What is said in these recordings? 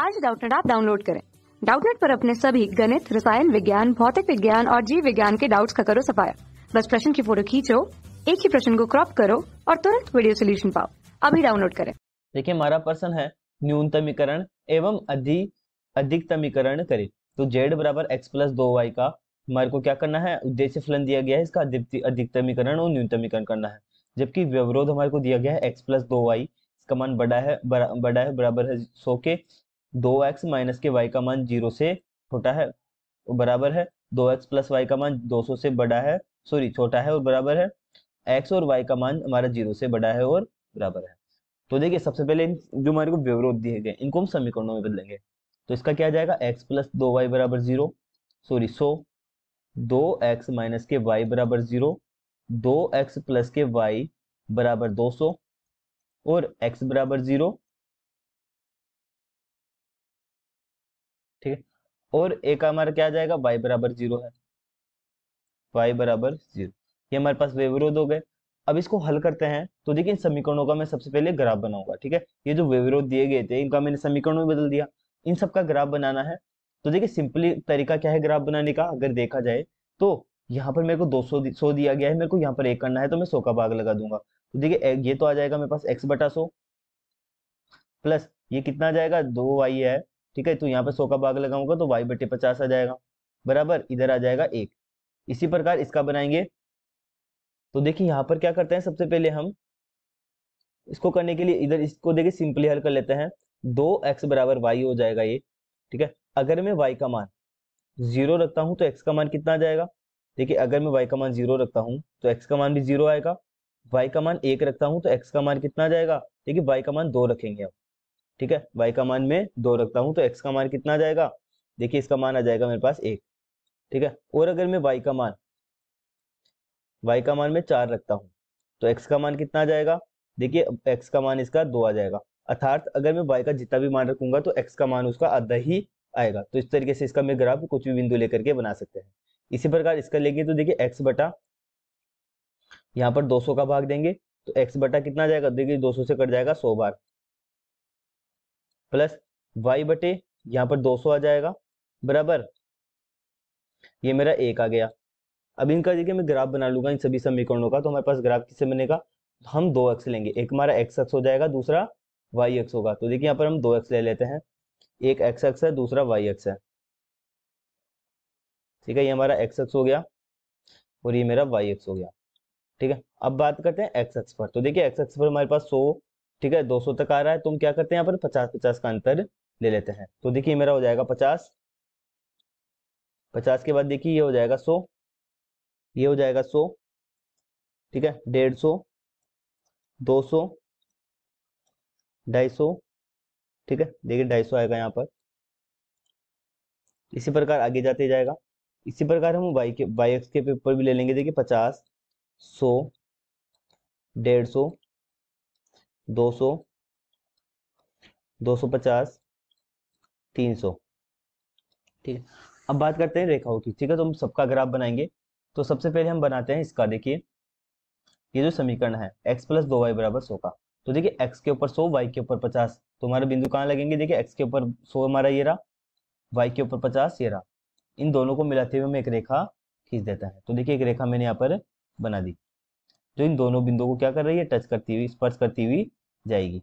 आज डाउटनेट आप डाउनलोड करें डाउटनेट पर अपने सभी गणित रसायन विज्ञान भौतिक विज्ञान और जीव विज्ञान के डाउट्स का करो सफाया बस प्रश्न की फोटो खींचो एक ही प्रश्न को क्रॉप करो और तुरंत वीडियो सोल्यूशन पाओ अभी डाउनलोड करें देखिए हमारा प्रश्न है न्यूनतमीकरण एवं अधि अधिकतमीकरण करे तो जेड बराबर एक्स प्लस दो वाई का हमारे को क्या करना है उद्देश्य फलन दिया गया है इसका अधिकतमीकरण और न्यूनतमीकरण करना है जबकि व्यवरोध हमारे को दिया गया है एक्स प्लस दो वाई इसका मान बड़ा है बड़ा है बराबर है सो के दो एक्स माइनस के वाई का मान जीरो से छोटा है बराबर है दो एक्स प्लस वाई का मान दो सौ से बड़ा है सॉरी छोटा है और बराबर है एक्स और वाई का मान हमारा जीरो से बड़ा है और बराबर है तो देखिए सबसे पहले इन जो हमारे को विवरोध दिए गए इनको हम समीकरणों में बदलेंगे तो इसका क्या जाएगा एक्स प्लस दो वाई बराबर जीरो सॉरी सो दो एक्स माइनस के वाई बराबर जीरो दो एक्स प्लस के वाई बराबर दो सौ और एक्स बराबर जीरो ठीक है और ए का हमारा क्या आ जाएगा वाई बराबर जीरो है वाई बराबर जीरो ये हमारे पास व्यवरोध हो गए अब इसको हल करते हैं तो देखिए इन समीकरणों का मैं सबसे पहले ग्राफ बनाऊंगा ठीक है ये जो व्यवरोध दिए गए थे इनका मैंने समीकरण में बदल दिया इन सब का ग्राफ बनाना है तो देखिए सिंपली तरीका क्या है ग्राफ बनाने का अगर देखा जाए तो यहाँ पर मेरे को दो सौ दिया गया है मेरे को यहाँ पर एक करना है तो मैं सौ का भाग लगा दूंगा तो देखिए ये तो आ जाएगा मेरे पास एक्स बटा सो प्लस ये कितना आ जाएगा दो वाई है ठीक है तो यहाँ पे सौ का भाग लगाऊंगा तो वाई बटे पचास आ जाएगा बराबर इधर आ जाएगा एक इसी प्रकार इसका बनाएंगे तो देखिए यहाँ पर क्या करते हैं सबसे पहले हम इसको करने के लिए इधर इसको देखिए सिंपली हल कर लेते हैं दो एक्स बराबर वाई हो जाएगा ये ठीक है अगर मैं वाई का मान जीरो रखता हूं तो एक्स का मान कितना आ जाएगा देखिए अगर मैं वाई का मान जीरो रखता हूं तो एक्स का मान भी जीरो आएगा वाई का मान एक रखता हूं तो एक्स का मान कितना आ जाएगा देखिए वाई का मान दो रखेंगे हम ठीक है वाई का मान में दो रखता हूँ तो एक्स का मान कितना जाएगा देखिए इसका मान आ जाएगा मेरे पास एक ठीक है और अगर मैं वाई का मान वाई का मान में चार रखता हूँ तो एक्स का मान कितना जाएगा देखिए एक्स का मान इसका दो आ जाएगा अर्थात अगर मैं वाई का जितना भी मान रखूंगा तो एक्स का मान उसका आधा ही आएगा तो इस तरीके से इसका मैं ग्राफ कुछ भी बिंदु लेकर के बना सकते हैं इसी प्रकार इसका लेंगे तो देखिए एक्स बटा यहाँ पर 200 का भाग देंगे तो एक्स बटा कितना जाएगा देखिए 200 से कट जाएगा 100 बार प्लस वाई बटे यहाँ पर 200 आ जाएगा बराबर ये मेरा एक आ गया अब इनका देखिए मैं ग्राफ बना लूंगा इन सभी समीकरणों का तो हमारे पास ग्राफ किससे बनेगा हम दो एक्स लेंगे एक हमारा एक्स एक्स हो जाएगा दूसरा वाई एक्स होगा तो देखिए यहाँ पर हम दो एक्स ले लेते हैं एक एक्स एक्स है दूसरा वाई एक्स है ठीक है ये हमारा एक्स एक्स हो गया और ये मेरा वाई एक्स हो गया ठीक है अब बात करते हैं एक्स एक्स पर तो देखिए एक्स एक्स पर हमारे पास सौ ठीक है 200 तक आ रहा है तो हम क्या करते हैं यहाँ पर पचास पचास का अंतर ले लेते हैं तो देखिए मेरा हो जाएगा पचास पचास के बाद देखिए ये हो जाएगा सौ ये हो जाएगा सौ ठीक है डेढ़ सौ दो सौ ढाई सौ ठीक है देखिए ढाई सौ आएगा यहाँ पर इसी प्रकार आगे जाते जाएगा इसी प्रकार हम वाई के वाई एक्स के पेपर भी ले लेंगे देखिए पचास सौ डेढ़ सौ दो सौ दो सौ पचास तीन सौ ठीक है अब बात करते हैं रेखाओं की ठीक है तो हम सबका ग्राफ बनाएंगे तो सबसे पहले हम बनाते हैं इसका देखिए ये जो समीकरण है x प्लस दो वाई बराबर सौ का तो देखिए x के ऊपर सो y के ऊपर पचास तो हमारे बिंदु कहाँ लगेंगे देखिए x के ऊपर सो हमारा ये रहा y के ऊपर पचास ये रहा इन दोनों को मिलाते हुए हम एक रेखा खींच देता है तो देखिए एक रेखा मैंने यहाँ पर बना दी जो इन दोनों बिंदुओं को क्या कर रही है टच करती हुई स्पर्श करती हुई जाएगी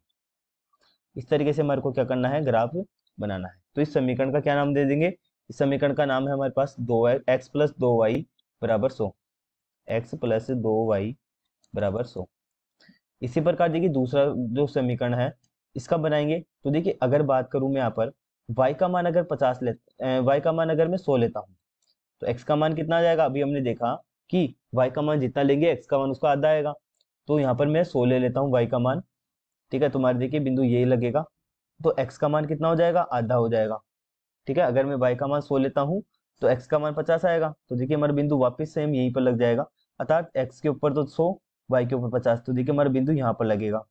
इस तरीके से हमारे को क्या करना है ग्राफ बनाना है तो इस समीकरण का क्या नाम दे देंगे इस समीकरण का नाम है हमारे पास दो एक्स प्लस दो वाई बराबर सो एक्स प्लस दो वाई बराबर सो इसी प्रकार देखिए दूसरा जो समीकरण है इसका बनाएंगे तो देखिए अगर बात करूं मैं यहाँ पर y का मान अगर 50 ले y का मान अगर मैं 100 लेता हूँ तो x का मान कितना जाएगा अभी हमने देखा कि y का मान जितना लेंगे x का मान उसका आधा आएगा तो यहाँ पर मैं 100 ले लेता हूँ y का मान ठीक है तुम्हारे देखिए बिंदु यही लगेगा तो x का मान कितना हो जाएगा आधा हो जाएगा ठीक है अगर मैं y का मान सो लेता हूँ तो x का मान पचास आएगा तो देखिए हमारा बिंदु वापस सेम यहीं पर लग जाएगा अर्थात x के ऊपर तो सो y के ऊपर पचास तो देखिए हमारा बिंदु यहाँ पर लगेगा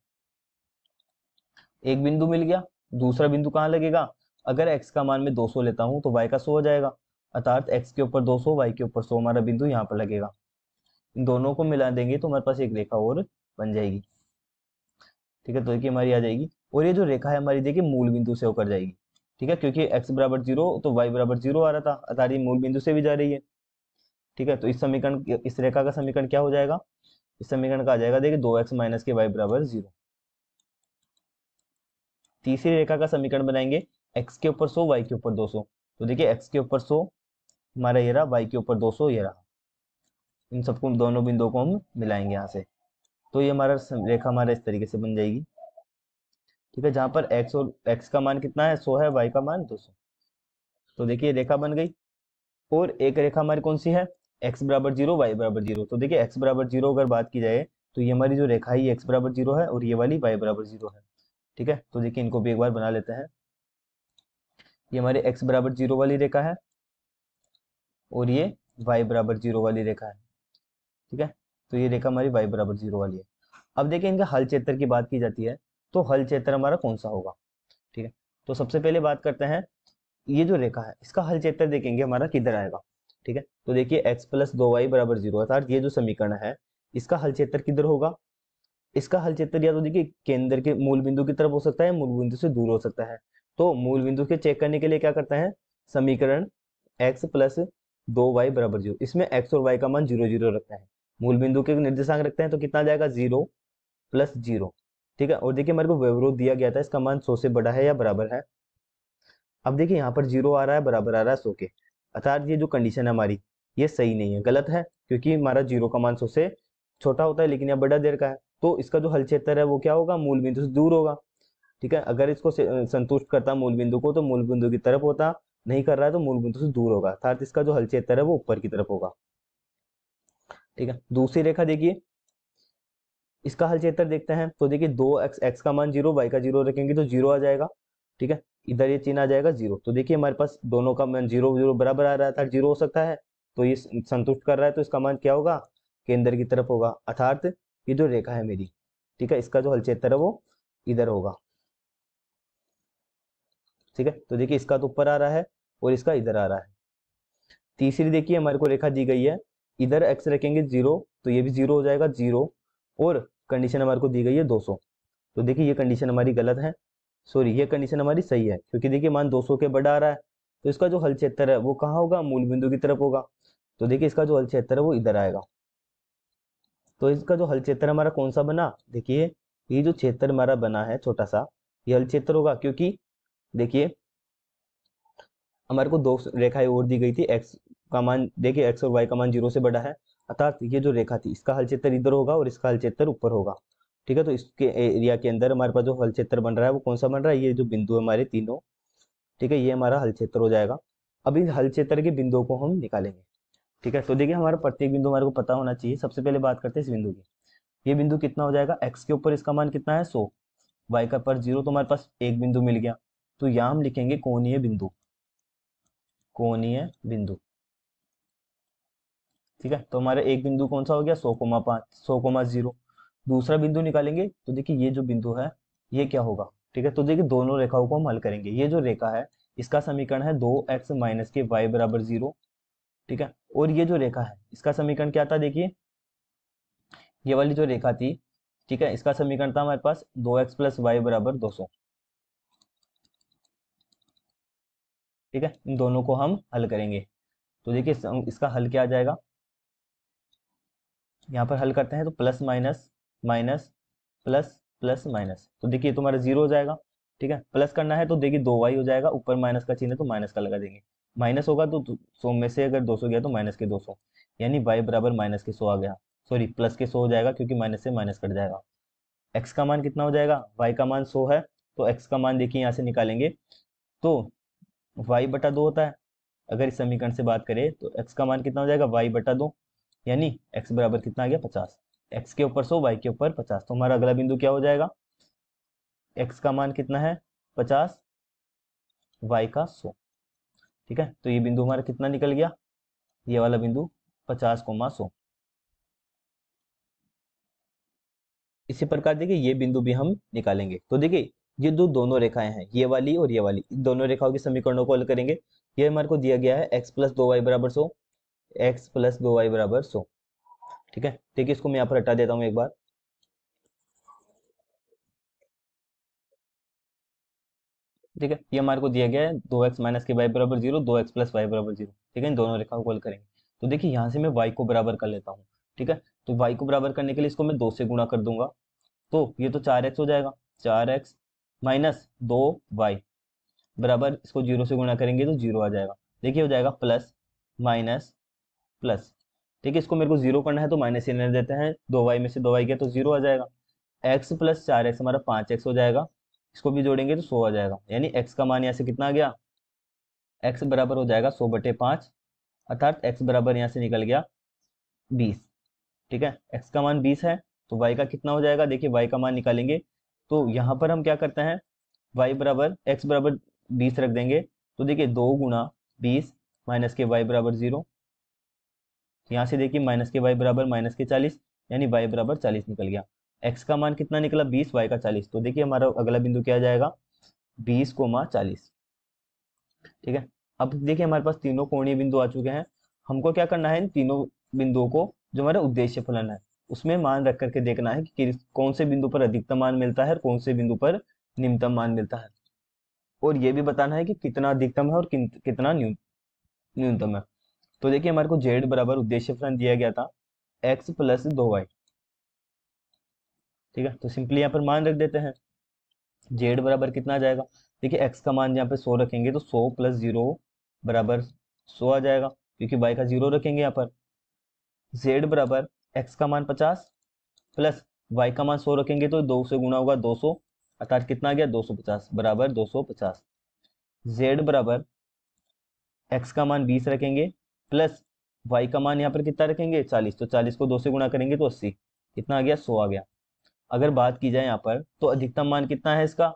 एक बिंदु मिल गया दूसरा बिंदु कहाँ लगेगा अगर x का मान मैं 200 लेता हूँ तो y का 100 हो जाएगा अर्थात x के ऊपर 200 y के ऊपर 100 हमारा बिंदु यहाँ पर लगेगा इन दोनों को मिला देंगे तो हमारे पास एक रेखा और बन जाएगी ठीक है तो देखिए हमारी आ जाएगी और ये जो रेखा है हमारी देखिए मूल बिंदु से होकर जाएगी ठीक है क्योंकि एक्स बराबर जीरो तो वाई बराबर जीरो आ रहा था अतारी मूल बिंदु से भी जा रही है ठीक है तो इस समीकरण इस रेखा का समीकरण क्या हो जाएगा इस समीकरण का आ जाएगा देखिए दो एक्स माइनस के वाई बराबर जीरो तीसरी रेखा का समीकरण बनाएंगे एक्स के ऊपर सो वाई के ऊपर दो सो तो देखिए एक्स के ऊपर सो हमारा ये रहा वाई के ऊपर दो सो ये रहा इन सबको दोनों बिंदुओं को हम मिलाएंगे यहाँ से तो ये हमारा रेखा हमारा इस तरीके से बन जाएगी ठीक है जहां पर एक्स और एक्स का मान कितना है सो है वाई का मान दो तो देखिए रेखा बन गई और एक रेखा हमारी कौन सी है एक्स बराबर जीरो वाई बराबर जीरो तो देखिए एक्स बराबर जीरो अगर बात की जाए तो ये हमारी जो रेखा है एक्स बराबर जीरो है और ये वाली वाई बराबर जीरो है ठीक है तो देखिए इनको भी एक बार बना लेते हैं ये हमारी एक्स बराबर जीरो वाली रेखा है और ये वाई बराबर जीरो वाली रेखा है ठीक है तो ये रेखा हमारी वाई बराबर जीरो वाली है अब देखिए इनके हल क्षेत्र की बात की जाती है तो हल क्षेत्र हमारा कौन सा होगा ठीक है तो सबसे पहले बात करते हैं ये जो रेखा है इसका हल क्षेत्र देखेंगे हमारा किधर आएगा ठीक है तो देखिए एक्स प्लस दो वाई बराबर जीरो ये जो समीकरण है इसका हल क्षेत्र किधर होगा इसका हल क्षेत्र या तो देखिए केंद्र के मूल बिंदु की तरफ हो सकता है मूल बिंदु से दूर हो सकता है तो मूल बिंदु के चेक करने के लिए क्या करते हैं समीकरण x प्लस दो वाई बराबर जीरो इसमें एक्स और वाई का मान जीरो जीरो रखता है मूल बिंदु के निर्देशांक रखते हैं तो कितना जाएगा जीरो प्लस जीरो ठीक है और देखिए मेरे को व्यवरोध दिया गया था इसका मान सौ से बड़ा है या बराबर है अब देखिए यहाँ पर जीरो आ रहा है बराबर आ रहा है सो के अर्थात ये जो कंडीशन है हमारी ये सही नहीं है गलत है क्योंकि हमारा जीरो का मान सौ से छोटा होता है लेकिन यह बड़ा देर का है तो इसका जो हल क्षेत्र है वो क्या होगा मूल बिंदु से दूर होगा ठीक है अगर इसको संतुष्ट करता मूल बिंदु को तो मूल बिंदु की तरफ होता नहीं कर रहा है तो मूल बिंदु से दूर होगा अर्थात इसका जो हल क्षेत्र है वो ऊपर की तरफ होगा ठीक है दूसरी रेखा देखिए इसका हल चेतर देखते हैं तो देखिए दो एक्स एक्स का मान जीरो वाई का जीरो रखेंगे तो जीरो आ जाएगा ठीक है इधर ये चिन्ह आ जाएगा जीरो तो देखिए हमारे पास दोनों का मान जीरो जीरो बराबर आ रहा था जीरो हो सकता है तो ये संतुष्ट कर रहा है तो इसका मान क्या होगा केंद्र की तरफ होगा अर्थात ये जो रेखा है मेरी ठीक है इसका जो हल चेतर है वो इधर होगा ठीक है तो देखिए इसका तो ऊपर आ रहा है और इसका इधर आ रहा है तीसरी देखिए हमारे को रेखा दी गई है इधर एक्स रखेंगे जीरो तो ये भी जीरो हो जाएगा जीरो और कंडीशन हमारे को दी गई है 200 तो देखिए ये कंडीशन हमारी गलत है सॉरी ये कंडीशन हमारी सही है क्योंकि देखिए मान 200 के बड़ा आ रहा है तो इसका जो हल क्षेत्र है वो कहाँ होगा मूल बिंदु की तरफ होगा तो देखिए इसका जो हल क्षेत्र है वो इधर आएगा तो इसका जो हल क्षेत्र हमारा कौन सा बना देखिए ये जो क्षेत्र हमारा बना है छोटा सा ये हल क्षेत्र होगा क्योंकि देखिए हमारे को दो रेखाएं और दी गई थी एक्स का मान देखिए एक्स और वाई का मान जीरो से बड़ा है अर्थात ये जो रेखा थी इसका हलचेतर इधर होगा और इसका हलचेतर ऊपर होगा ठीक है तो इसके एरिया के अंदर हमारे पास जो हलचेतर बन रहा है वो कौन सा बन रहा है ये जो बिंदु है हमारे तीनों ठीक है ये हमारा हलचेतर हो जाएगा अब इन हलचेतर के बिंदुओं को हम निकालेंगे ठीक है तो देखिए हमारा प्रत्येक बिंदु हमारे को पता होना चाहिए सबसे पहले बात करते हैं इस बिंदु की ये बिंदु कितना हो जाएगा एक्स के ऊपर इसका मान कितना है सो वाई का पर जीरो तो हमारे पास एक बिंदु मिल गया तो यहाँ हम लिखेंगे कोणीय बिंदु कोनीय बिंदु ठीक है तो हमारा एक बिंदु कौन सा हो गया सो कोमा पांच सौ कोमा जीरो दूसरा बिंदु निकालेंगे तो देखिए ये जो बिंदु है ये क्या होगा ठीक है तो देखिए दोनों रेखाओं को हम हल करेंगे ये जो रेखा है इसका समीकरण है दो एक्स माइनस के वाई बराबर जीरो ठीक है और ये जो रेखा है इसका समीकरण क्या था देखिए ये वाली जो रेखा थी ठीक है इसका समीकरण था हमारे पास दो एक्स प्लस वाई बराबर दो सौ ठीक है इन दोनों को हम हल करेंगे तो देखिए इसका हल क्या आ जाएगा यहाँ पर हल करते हैं तो plus minus minus plus plus minus तो देखिए तुम्हारा जीरो हो जाएगा ठीक है प्लस करना है तो देखिए दो वाई हो जाएगा ऊपर माइनस का चिन्ह है तो माइनस का लगा देंगे माइनस होगा तो सौ में से अगर दो सौ गया तो माइनस के दो सौ यानी वाई बराबर माइनस के सौ आ गया सॉरी प्लस के सौ हो जाएगा क्योंकि माइनस से माइनस कट जाएगा एक्स का मान कितना हो जाएगा वाई का मान सौ है तो एक्स का मान देखिए यहाँ से निकालेंगे तो वाई बटा दो होता है अगर इस समीकरण से बात करें तो एक्स का मान कितना हो जाएगा वाई बटा दो यानी x बराबर कितना आ गया पचास x के ऊपर सौ y के ऊपर पचास तो हमारा अगला बिंदु क्या हो जाएगा x का मान कितना है पचास y का सौ ठीक है तो ये बिंदु हमारा कितना निकल गया ये वाला बिंदु पचास कोमा सो इसी प्रकार देखिए ये बिंदु भी हम निकालेंगे तो देखिए ये दो दोनों रेखाएं हैं ये वाली और ये वाली दोनों रेखाओं के समीकरणों को हल करेंगे ये हमारे को दिया गया है एक्स प्लस दो वाई बराबर सौ एक्स प्लस दो वाई बराबर सो ठीक है देखिए इसको मैं यहाँ पर हटा देता हूँ एक बार ठीक है ये हमारे को दिया गया है दो एक्स माइनस के वाई बराबर जीरो दो एक्स प्लस वाई बराबर जीरो ठीक है इन दोनों रेखा को करेंगे तो देखिए यहाँ से मैं वाई को बराबर कर लेता हूँ ठीक है तो वाई को बराबर करने के लिए इसको मैं दो से गुणा कर दूंगा तो ये तो चार एक्स हो जाएगा चार एक्स माइनस दो वाई बराबर इसको जीरो से गुणा करेंगे तो जीरो आ जाएगा देखिए हो जाएगा प्लस माइनस प्लस ठीक है इसको मेरे को जीरो करना है तो माइनस लेने देते हैं दो वाई में से दो वाई गया तो जीरो आ जाएगा एक्स प्लस चार एक्स हमारा पाँच एक्स हो जाएगा इसको भी जोड़ेंगे तो सौ आ जाएगा यानी एक्स का मान यहाँ से कितना आ गया एक्स बराबर हो जाएगा सौ बटे पाँच अर्थात एक्स बराबर यहाँ से निकल गया बीस ठीक है एक्स का मान बीस है तो वाई का कितना हो जाएगा देखिए वाई का मान निकालेंगे तो यहाँ पर हम क्या करते हैं वाई बराबर एक्स बराबर बीस रख देंगे तो देखिए दो गुना बीस माइनस के वाई बराबर जीरो यहाँ से देखिए माइनस के वाई बराबर माइनस के चालीस यानी वाई बराबर चालीस निकल गया एक्स का मान कितना निकला बीस वाई का चालीस तो देखिए हमारा अगला बिंदु क्या जाएगा बीस कोमा चालीस ठीक है अब देखिए हमारे पास तीनों कोणीय बिंदु आ चुके हैं हमको क्या करना है इन तीनों बिंदुओं को जो हमारा उद्देश्य फलन है उसमें मान रख करके देखना है कि कौन से बिंदु पर अधिकतम मान मिलता है और कौन से बिंदु पर निम्नतम मान मिलता है और ये भी बताना है कि कितना अधिकतम है और कितना न्यूनतम है तो देखिए हमारे को जेड बराबर उद्देश्य फलन दिया गया था एक्स प्लस दो वाई ठीक है तो सिंपली यहाँ पर मान रख देते हैं जेड बराबर कितना आ जाएगा देखिए एक्स का मान यहाँ पे सो रखेंगे तो सो प्लस जीरो बराबर सो आ जाएगा क्योंकि वाई का जीरो रखेंगे यहाँ पर जेड बराबर एक्स का मान पचास प्लस वाई का मान सो रखेंगे तो दो से गुना होगा दो सौ अर्थात कितना आ गया दो सौ पचास बराबर दो सौ पचास जेड बराबर एक्स का मान बीस रखेंगे प्लस वाई का मान यहाँ पर कितना रखेंगे चालीस तो चालीस को दो से गुणा करेंगे तो अस्सी कितना आ गया सौ आ गया अगर बात की जाए यहाँ पर तो अधिकतम मान कितना है इसका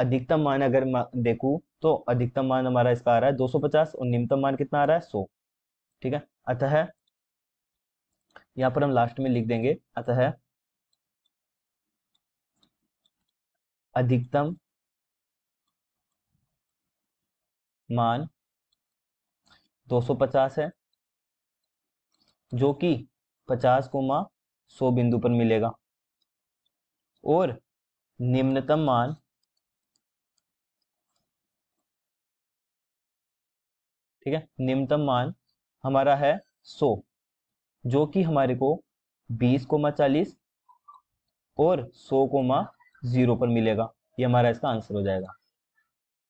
अधिकतम मान अगर देखू तो अधिकतम मान हमारा इसका आ रहा है 250 और न्यूनतम मान कितना आ रहा है 100 ठीक है अतः यहाँ पर हम लास्ट में लिख देंगे अतः अधिकतम मान 250 है जो कि 50 कोमा 100 बिंदु पर मिलेगा और निम्नतम मान ठीक है निम्नतम मान हमारा है 100 जो कि हमारे को 20 कोमा चालीस और 100 कोमा जीरो पर मिलेगा ये हमारा इसका आंसर हो जाएगा